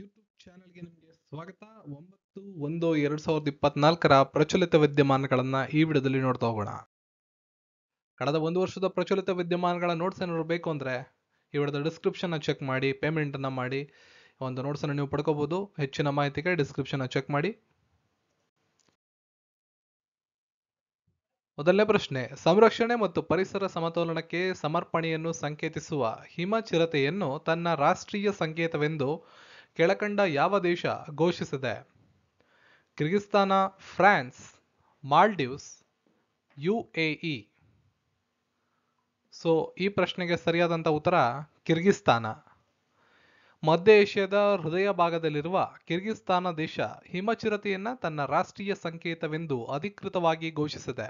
YouTube ಚಾನೆಲ್ಗೆ ನಿಮಗೆ ಸ್ವಾಗತ ಒಂಬತ್ತು ಒಂದು ಎರಡ್ ಸಾವಿರದ ಇಪ್ಪತ್ನಾಲ್ಕರ ಪ್ರಚಲಿತ ವಿದ್ಯಮಾನಗಳನ್ನ ಈ ವಿಡಿಯೋದಲ್ಲಿ ನೋಡ್ತಾ ಹೋಗೋಣ ಕಳೆದ ಒಂದು ವರ್ಷದ ಪ್ರಚಲಿತ ವಿದ್ಯಮಾನಗಳ ನೋಟ್ಸ್ ಏನಾದ್ರು ಬೇಕು ಅಂದ್ರೆ ಈ ವಿಡಿಯೋದ ಡಿಸ್ಕ್ರಿಪ್ಷನ್ ಚೆಕ್ ಮಾಡಿ ಪೇಮೆಂಟ್ ಅನ್ನ ಮಾಡಿ ಒಂದು ನೋಟ್ಸ್ ಅನ್ನು ನೀವು ಪಡ್ಕೋಬಹುದು ಹೆಚ್ಚಿನ ಮಾಹಿತಿಗೆ ಡಿಸ್ಕ್ರಿಪ್ಷನ್ ಚೆಕ್ ಮಾಡಿ ಮೊದಲನೇ ಪ್ರಶ್ನೆ ಸಂರಕ್ಷಣೆ ಮತ್ತು ಪರಿಸರ ಸಮತೋಲನಕ್ಕೆ ಸಮರ್ಪಣೆಯನ್ನು ಸಂಕೇತಿಸುವ ಚಿರತೆಯನ್ನು ತನ್ನ ರಾಷ್ಟ್ರೀಯ ಸಂಕೇತವೆಂದು ಕೆಳಕಂಡ ಯಾವ ದೇಶ ಘೋಷಿಸಿದೆ Kyrgyzstan France Maldives U A E so ಈ ಪ್ರಶ್ನೆಗೆ ಸರಿಯಾದಂಥ ಉತ್ತರ ಕಿರ್ಗಿಸ್ತಾನ ಮಧ್ಯ ಏಷ್ಯಾದ ಹೃದಯ ಭಾಗದಲ್ಲಿರುವ ಕಿರ್ಗಿಸ್ತಾನ ದೇಶ ಹಿಮಚಿರತೆಯನ್ನು ತನ್ನ ರಾಷ್ಟ್ರೀಯ ಸಂಕೇತವೆಂದು ಅಧಿಕೃತವಾಗಿ ಘೋಷಿಸಿದೆ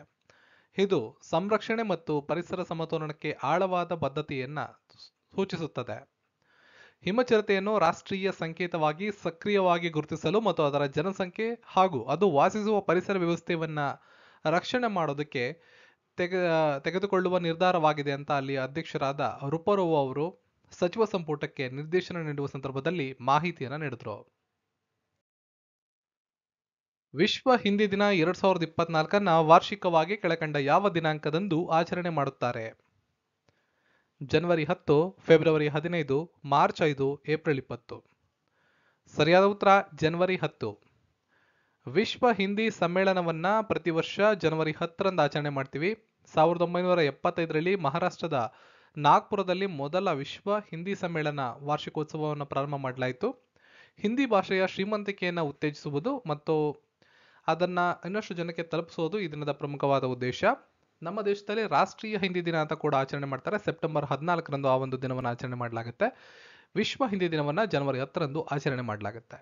ಇದು ಸಂರಕ್ಷಣೆ ಮತ್ತು ಪರಿಸರ ಸಮತೋಲನಕ್ಕೆ ಆಳವಾದ ಬದ್ಧತೆಯನ್ನು ಸೂಚಿಸುತ್ತದೆ ಹಿಮಚಿರತೆಯನ್ನು ರಾಷ್ಟ್ರೀಯ ಸಂಕೇತವಾಗಿ ಸಕ್ರಿಯವಾಗಿ ಗುರುತಿಸಲು ಮತ್ತು ಅದರ ಜನಸಂಖ್ಯೆ ಹಾಗೂ ಅದು ವಾಸಿಸುವ ಪರಿಸರ ವ್ಯವಸ್ಥೆಯನ್ನ ರಕ್ಷಣೆ ಮಾಡೋದಕ್ಕೆ ತೆಗೆ ತೆಗೆದುಕೊಳ್ಳುವ ನಿರ್ಧಾರವಾಗಿದೆ ಅಂತ ಅಲ್ಲಿ ಅಧ್ಯಕ್ಷರಾದ ರೂಪರಾವ್‌ ಅವರು ಸಚಿವ ಸಂಪುಟಕ್ಕೆ ನಿರ್ದೇಶನ ನೀಡುವ ಸಂದರ್ಭದಲ್ಲಿ ಮಾಹಿತಿಯನ್ನು ನೀಡಿದರು ವಿಶ್ವ ಹಿಂದಿ ದಿನ ಎರಡ್ ಸಾವಿರದ ಇಪ್ಪತ್ನಾಲ್ಕನ್ನ ವಾರ್ಷಿಕವಾಗಿ ಕೆಳಕಂಡ ಯಾವ ದಿನಾಂಕದಂದು ಆಚರಣೆ ಮಾಡುತ್ತಾರೆ ಜನವರಿ ಹತ್ತು ಫೆಬ್ರವರಿ ಹದಿನೈದು ಮಾರ್ಚ್ ಐದು ಏಪ್ರಿಲ್ ಇಪ್ಪತ್ತು ಸರಿಯಾದ ಉತ್ತರ ಜನವರಿ ಹತ್ತು ವಿಶ್ವ ಹಿಂದಿ ಸಮ್ಮೇಳನವನ್ನ ಪ್ರತಿ ವರ್ಷ ಜನವರಿ ಹತ್ತರಂದು ಆಚರಣೆ ಮಾಡ್ತೀವಿ ಸಾವಿರದ ಒಂಬೈನೂರ ಎಪ್ಪತ್ತೈದರಲ್ಲಿ ಮಹಾರಾಷ್ಟ್ರದ ನಾಗ್ಪುರದಲ್ಲಿ ಮೊದಲ ವಿಶ್ವ ಹಿಂದಿ ಸಮ್ಮೇಳನ ವಾರ್ಷಿಕೋತ್ಸವವನ್ನು ಪ್ರಾರಂಭ ಮಾಡಲಾಯಿತು ಹಿಂದಿ ಭಾಷೆಯ ಶ್ರೀಮಂತಿಕೆಯನ್ನು ಉತ್ತೇಜಿಸುವುದು ಮತ್ತು ಅದನ್ನು ಇನ್ನಷ್ಟು ಜನಕ್ಕೆ ತಲುಪಿಸುವುದು ಈ ದಿನದ ಪ್ರಮುಖವಾದ ಉದ್ದೇಶ ನಮ್ಮ ದೇಶದಲ್ಲಿ ರಾಷ್ಟ್ರೀಯ ಹಿಂದಿ ದಿನ ಅಂತ ಕೂಡ ಆಚರಣೆ ಮಾಡ್ತಾರೆ ಸೆಪ್ಟೆಂಬರ್ ಹದಿನಾಲ್ಕರಂದು ಆ ಒಂದು ದಿನವನ್ನು ಆಚರಣೆ ಮಾಡಲಾಗುತ್ತೆ ವಿಶ್ವ ಹಿಂದಿ ದಿನವನ್ನು ಜನವರಿ ಹತ್ತರಂದು ಆಚರಣೆ ಮಾಡಲಾಗುತ್ತೆ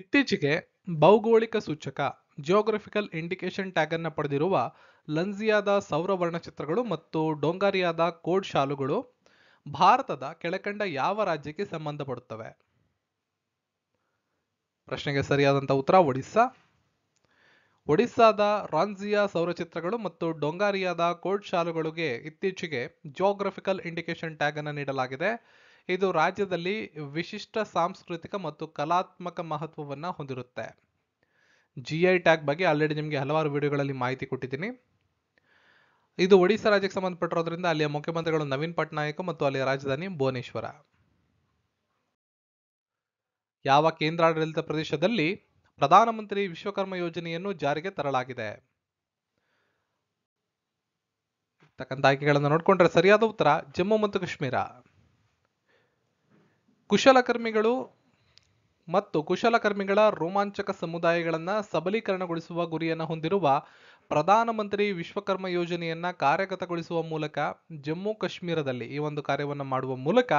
ಇತ್ತೀಚೆಗೆ ಭೌಗೋಳಿಕ ಸೂಚಕ ಜಿಯೋಗ್ರಫಿಕಲ್ ಇಂಡಿಕೇಶನ್ ಟ್ಯಾಗ್ ಪಡೆದಿರುವ ಲಂಜಿಯಾದ ಸೌರ ವರ್ಣಚಿತ್ರಗಳು ಮತ್ತು ಡೋಂಗಾರಿಯಾದ ಕೋಡ್ ಶಾಲುಗಳು ಭಾರತದ ಕೆಳಕಂಡ ಯಾವ ರಾಜ್ಯಕ್ಕೆ ಸಂಬಂಧಪಡುತ್ತವೆ ಪ್ರಶ್ನೆಗೆ ಸರಿಯಾದಂಥ ಉತ್ತರ ಒಡಿಸ್ಸಾ ಒಡಿಸ್ಸಾದ ರಾನ್ಝಿಯಾ ಸೌರಚಿತ್ರಗಳು ಮತ್ತು ಡೊಂಗಾರಿಯಾದ ಕೋಟ್ ಶಾಲುಗಳಿಗೆ ಇತ್ತೀಚೆಗೆ ಜಿಯೋಗ್ರಫಿಕಲ್ ಇಂಡಿಕೇಶನ್ ಟ್ಯಾಗ್ ಅನ್ನು ನೀಡಲಾಗಿದೆ ಇದು ರಾಜ್ಯದಲ್ಲಿ ವಿಶಿಷ್ಟ ಸಾಂಸ್ಕೃತಿಕ ಮತ್ತು ಕಲಾತ್ಮಕ ಮಹತ್ವವನ್ನು ಹೊಂದಿರುತ್ತೆ ಜಿ ಐ ಟ್ಯಾಗ್ ಬಗ್ಗೆ ಆಲ್ರೆಡಿ ನಿಮಗೆ ಹಲವಾರು ವಿಡಿಯೋಗಳಲ್ಲಿ ಮಾಹಿತಿ ಕೊಟ್ಟಿದ್ದೀನಿ ಇದು ಒಡಿಶಾ ರಾಜ್ಯಕ್ಕೆ ಸಂಬಂಧಪಟ್ಟಿರೋದ್ರಿಂದ ಅಲ್ಲಿಯ ಮುಖ್ಯಮಂತ್ರಿಗಳು ನವೀನ್ ಪಟ್ನಾಯಕ್ ಮತ್ತು ಅಲ್ಲಿಯ ರಾಜಧಾನಿ ಭುವನೇಶ್ವರ ಯಾವ ಕೇಂದ್ರಾಡಳಿತ ಪ್ರದೇಶದಲ್ಲಿ ಪ್ರಧಾನಮಂತ್ರಿ ವಿಶ್ವಕರ್ಮ ಯೋಜನೆಯನ್ನು ಜಾರಿಗೆ ತರಲಾಗಿದೆ ತಕ್ಕಂಥ ಆಯ್ಕೆಗಳನ್ನು ನೋಡಿಕೊಂಡ್ರೆ ಸರಿಯಾದ ಉತ್ತರ ಜಮ್ಮು ಮತ್ತು ಕಾಶ್ಮೀರ ಕುಶಲಕರ್ಮಿಗಳು ಮತ್ತು ಕುಶಲಕರ್ಮಿಗಳ ರೋಮಾಂಚಕ ಸಮುದಾಯಗಳನ್ನು ಸಬಲೀಕರಣಗೊಳಿಸುವ ಗುರಿಯನ್ನು ಹೊಂದಿರುವ ಪ್ರಧಾನ ಮಂತ್ರಿ ವಿಶ್ವಕರ್ಮ ಯೋಜನೆಯನ್ನ ಕಾರ್ಯಗತಗೊಳಿಸುವ ಮೂಲಕ ಜಮ್ಮು ಕಾಶ್ಮೀರದಲ್ಲಿ ಈ ಒಂದು ಕಾರ್ಯವನ್ನು ಮಾಡುವ ಮೂಲಕ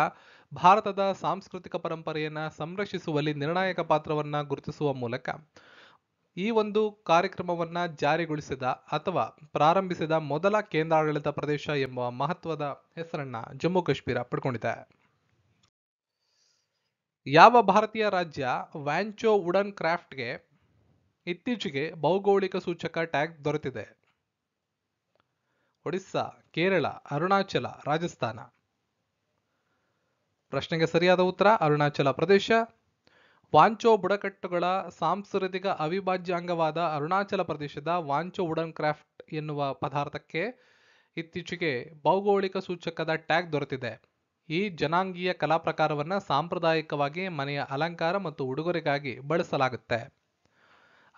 ಭಾರತದ ಸಾಂಸ್ಕೃತಿಕ ಪರಂಪರೆಯನ್ನ ಸಂರಕ್ಷಿಸುವಲ್ಲಿ ನಿರ್ಣಾಯಕ ಪಾತ್ರವನ್ನ ಗುರುತಿಸುವ ಮೂಲಕ ಈ ಒಂದು ಕಾರ್ಯಕ್ರಮವನ್ನ ಜಾರಿಗೊಳಿಸಿದ ಅಥವಾ ಪ್ರಾರಂಭಿಸಿದ ಮೊದಲ ಕೇಂದ್ರಾಡಳಿತ ಪ್ರದೇಶ ಎಂಬ ಮಹತ್ವದ ಹೆಸರನ್ನ ಜಮ್ಮು ಕಾಶ್ಮೀರ ಪಡ್ಕೊಂಡಿದೆ ಯಾವ ಭಾರತೀಯ ರಾಜ್ಯ ವ್ಯಾಂಚೋ ವುಡನ್ ಕ್ರಾಫ್ಟ್ಗೆ ಇತ್ತೀಚೆಗೆ ಭೌಗೋಳಿಕ ಸೂಚಕ ಟ್ಯಾಗ್ ದೊರೆತಿದೆ ಒಡಿಸ್ಸಾ ಕೇರಳ ಅರುಣಾಚಲ ರಾಜಸ್ಥಾನ ಪ್ರಶ್ನೆಗೆ ಸರಿಯಾದ ಉತ್ತರ ಅರುಣಾಚಲ ಪ್ರದೇಶ ವಾಂಚೋ ಬುಡಕಟ್ಟುಗಳ ಸಾಂಸ್ಕೃತಿಕ ಅವಿಭಾಜ್ಯ ಅಂಗವಾದ ಅರುಣಾಚಲ ಪ್ರದೇಶದ ವಾಂಚೋ ವುಡನ್ ಕ್ರಾಫ್ಟ್ ಎನ್ನುವ ಪದಾರ್ಥಕ್ಕೆ ಇತ್ತೀಚೆಗೆ ಭೌಗೋಳಿಕ ಸೂಚಕದ ಟ್ಯಾಗ್ ದೊರೆತಿದೆ ಈ ಜನಾಂಗೀಯ ಕಲಾ ಪ್ರಕಾರವನ್ನು ಸಾಂಪ್ರದಾಯಿಕವಾಗಿ ಮನೆಯ ಅಲಂಕಾರ ಮತ್ತು ಉಡುಗೊರೆಗಾಗಿ ಬಳಸಲಾಗುತ್ತೆ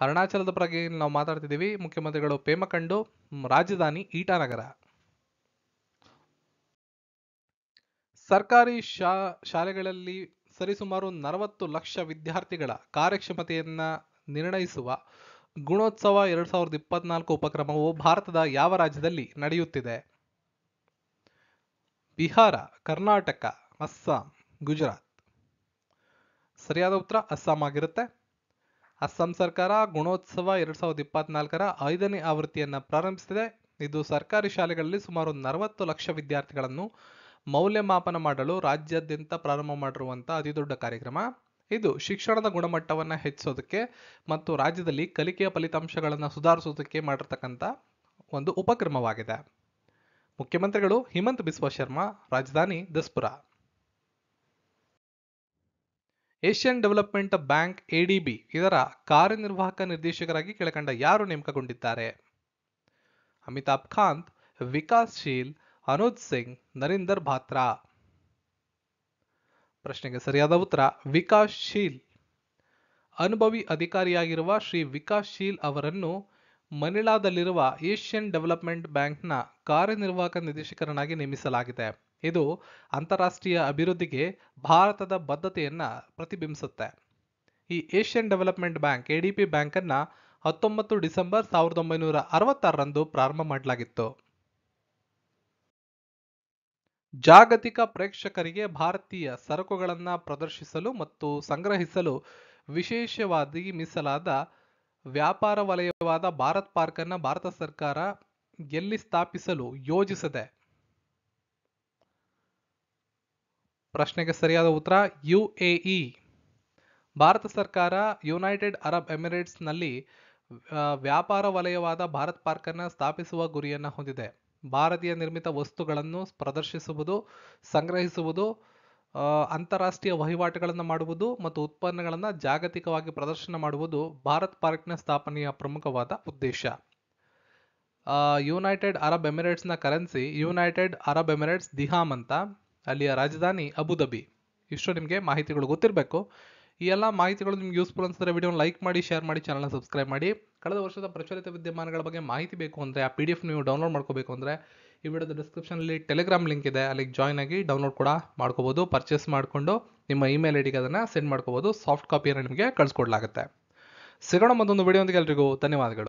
ಅರುಣಾಚಲದ ಪರವಾಗಿ ನಾವು ಮಾತಾಡ್ತಿದ್ದೀವಿ ಮುಖ್ಯಮಂತ್ರಿಗಳು ಪೇಮಕಂಡು ರಾಜಧಾನಿ ಈಟಾನಗರ ಸರ್ಕಾರಿ ಶಾ ಶಾಲೆಗಳಲ್ಲಿ ಸರಿಸುಮಾರು ನಲವತ್ತು ಲಕ್ಷ ವಿದ್ಯಾರ್ಥಿಗಳ ಕಾರ್ಯಕ್ಷಮತೆಯನ್ನ ನಿರ್ಣಯಿಸುವ ಗುಣೋತ್ಸವ ಎರಡ್ ಸಾವಿರದ ಇಪ್ಪತ್ನಾಲ್ಕು ಉಪಕ್ರಮವು ಭಾರತದ ಯಾವ ರಾಜ್ಯದಲ್ಲಿ ನಡೆಯುತ್ತಿದೆ ಬಿಹಾರ ಕರ್ನಾಟಕ ಅಸ್ಸಾಂ ಗುಜರಾತ್ ಸರಿಯಾದ ಉತ್ತರ ಅಸ್ಸಾಂ ಆಗಿರುತ್ತೆ ಅಸ್ಸಾಂ ಸರ್ಕಾರ ಗುಣೋತ್ಸವ ಎರಡ್ ಸಾವಿರದ ಇಪ್ಪತ್ನಾಲ್ಕರ ಐದನೇ ಆವೃತ್ತಿಯನ್ನು ಪ್ರಾರಂಭಿಸಿದೆ ಇದು ಸರ್ಕಾರಿ ಶಾಲೆಗಳಲ್ಲಿ ಸುಮಾರು ನಲವತ್ತು ಲಕ್ಷ ವಿದ್ಯಾರ್ಥಿಗಳನ್ನು ಮೌಲ್ಯಮಾಪನ ಮಾಡಲು ರಾಜ್ಯಾದ್ಯಂತ ಪ್ರಾರಂಭ ಮಾಡಿರುವಂತಹ ಅತಿದೊಡ್ಡ ಕಾರ್ಯಕ್ರಮ ಇದು ಶಿಕ್ಷಣದ ಗುಣಮಟ್ಟವನ್ನು ಹೆಚ್ಚಿಸೋದಕ್ಕೆ ಮತ್ತು ರಾಜ್ಯದಲ್ಲಿ ಕಲಿಕೆಯ ಫಲಿತಾಂಶಗಳನ್ನು ಸುಧಾರಿಸೋದಕ್ಕೆ ಮಾಡಿರ್ತಕ್ಕಂಥ ಒಂದು ಉಪಕ್ರಮವಾಗಿದೆ ಮುಖ್ಯಮಂತ್ರಿಗಳು ಹಿಮಂತ್ ಬಿಸ್ವ ಶರ್ಮಾ ರಾಜಧಾನಿ Dispur Asian Development Bank ADB ಇದರ ಕಾರ್ಯನಿರ್ವಾಹಕ ನಿರ್ದೇಶಕರಾಗಿ ಕೆಳಕಂಡ ಯಾರು ನೇಮಕಗೊಂಡಿದ್ದಾರೆ ಅಮಿತಾಬ್ ಕಾಂತ್ ವಿಕಾಸ್ ಶೀಲ್ ಅನುಜ್ ಸಿಂಗ್ ನರೀಂದರ್ ಭಾತ್ರಾ ಪ್ರಶ್ನೆಗೆ ಸರಿಯಾದ ಉತ್ತರ ವಿಕಾಸ್ ಶೀಲ್ ಅನುಭವಿ ಅಧಿಕಾರಿಯಾಗಿರುವ ಶ್ರೀ ವಿಕಾಸ್ ಶೀಲ್ ಅವರನ್ನು ಮನಿಲಾದಲ್ಲಿರುವ ಏಷ್ಯನ್ ಡೆವಲಪ್ಮೆಂಟ್ ಬ್ಯಾಂಕ್ನ ಕಾರ್ಯನಿರ್ವಾಹಕ ನಿರ್ದೇಶಕರನ್ನಾಗಿ ನೇಮಿಸಲಾಗಿದೆ ಇದು ಅಂತಾರಾಷ್ಟ್ರೀಯ ಅಭಿವೃದ್ಧಿಗೆ ಭಾರತದ ಬದ್ಧತೆಯನ್ನು ಪ್ರತಿಬಿಂಬಿಸುತ್ತೆ ಈ ಏಷ್ಯನ್ ಡೆವಲಪ್ಮೆಂಟ್ ಬ್ಯಾಂಕ್ ಎಡಿಪಿ ಬ್ಯಾಂಕನ್ನು ಹತ್ತೊಂಬತ್ತು ಡಿಸೆಂಬರ್ ಸಾವಿರದ ಒಂಬೈನೂರ ಅರವತ್ತಾರರಂದು ಪ್ರಾರಂಭ ಮಾಡಲಾಗಿತ್ತು ಜಾಗತಿಕ ಪ್ರೇಕ್ಷಕರಿಗೆ ಭಾರತೀಯ ಸರಕುಗಳನ್ನು ಪ್ರದರ್ಶಿಸಲು ಮತ್ತು ಸಂಗ್ರಹಿಸಲು ವಿಶೇಷವಾಗಿ ಮೀಸಲಾದ ವ್ಯಾಪಾರ ವಲಯವಾದ ಭಾರತ್ ಪಾರ್ಕ್ ಅನ್ನು ಭಾರತ ಸರ್ಕಾರ ಎಲ್ಲಿ ಸ್ಥಾಪಿಸಲು ಯೋಜಿಸಿದೆ ಪ್ರಶ್ನೆಗೆ ಸರಿಯಾದ ಉತ್ತರ ಯು ಎ ಇ ಭಾರತ ಸರ್ಕಾರ ಯುನೈಟೆಡ್ ಅರಬ್ ಎಮಿರೇಟ್ಸ್ನಲ್ಲಿ ವ್ಯಾಪಾರ ವಲಯವಾದ ಭಾರತ್ ಪಾರ್ಕನ್ನು ಸ್ಥಾಪಿಸುವ ಗುರಿಯನ್ನು ಹೊಂದಿದೆ ಭಾರತೀಯ ನಿರ್ಮಿತ ವಸ್ತುಗಳನ್ನು ಪ್ರದರ್ಶಿಸುವುದು ಸಂಗ್ರಹಿಸುವುದು ಅಂತಾರಾಷ್ಟ್ರೀಯ ವಹಿವಾಟುಗಳನ್ನು ಮಾಡುವುದು ಮತ್ತು ಉತ್ಪನ್ನಗಳನ್ನು ಜಾಗತಿಕವಾಗಿ ಪ್ರದರ್ಶನ ಮಾಡುವುದು ಭಾರತ್ ಪಾರ್ಕ್ನ ಸ್ಥಾಪನೆಯ ಪ್ರಮುಖವಾದ ಉದ್ದೇಶ ಯುನೈಟೆಡ್ ಅರಬ್ ಎಮಿರೇಟ್ಸ್ನ ಕರೆನ್ಸಿ ಯುನೈಟೆಡ್ ಅರಬ್ ಎಮಿರೇಟ್ಸ್ ದಿಹಾಮ್ ಅಂತ ಅಲ್ಲಿಯ ರಾಜಧಾನಿ ಅಬುಧಾಬಿ ಇಷ್ಟು ನಿಮಗೆ ಮಾಹಿತಿಗಳು ಗೊತ್ತಿರಬೇಕು ಈ ಎಲ್ಲ ಮಾಹಿತಿಗಳು ನಿಮ್ಗೆ ಯೂಸ್ಫುಲ್ ಅನ್ಸಿದ್ರೆ ವಿಡಿಯೋನ ಲೈಕ್ ಮಾಡಿ ಶೇರ್ ಮಾಡಿ ಚಾನಲ್ನ ಸಬ್ಸ್ಕ್ರೈಬ್ ಮಾಡಿ ಕಳೆದ ವರ್ಷದ ಪ್ರಚಲಿತ ವಿದ್ಯಮಾನಗಳ ಬಗ್ಗೆ ಮಾಹಿತಿ ಬೇಕು ಅಂದರೆ ಆ ಪಿ ಡಿ ಎಫ್ ನೀವು ಡೌನ್ಲೋಡ್ ಮಾಡ್ಕೋಬೇಕು ಅಂದರೆ ಈ ವಿಡಿಯೋದ ಡಿಸ್ಕ್ರಿಪ್ಷನಲ್ಲಿ ಟೆಲಿಗ್ರಾಮ್ ಲಿಂಕ್ ಇದೆ ಅಲ್ಲಿಗೆ ಜಾಯ್ನ್ ಆಗಿ ಡೌನ್ಲೋಡ್ ಕೂಡ ಮಾಡ್ಕೋಬೋದು ಪರ್ಚೇಸ್ ಮಾಡಿಕೊಂಡು ನಿಮ್ಮ ಇಮೇಲ್ ಡಿಗೆ ಅದನ್ನು ಸೆಂಡ್ ಮಾಡ್ಕೋಬೋದು ಸಾಫ್ಟ್ ಕಾಪಿಯನ್ನು ನಿಮಗೆ ಕಳಿಸ್ಕೊಡ್ಲಾಗುತ್ತೆ ಸಿಗೋಣ ಮತ್ತೊಂದು ವಿಡಿಯೋಂದಿಗೆ ಎಲ್ರಿಗೂ ಧನ್ಯವಾದಗಳು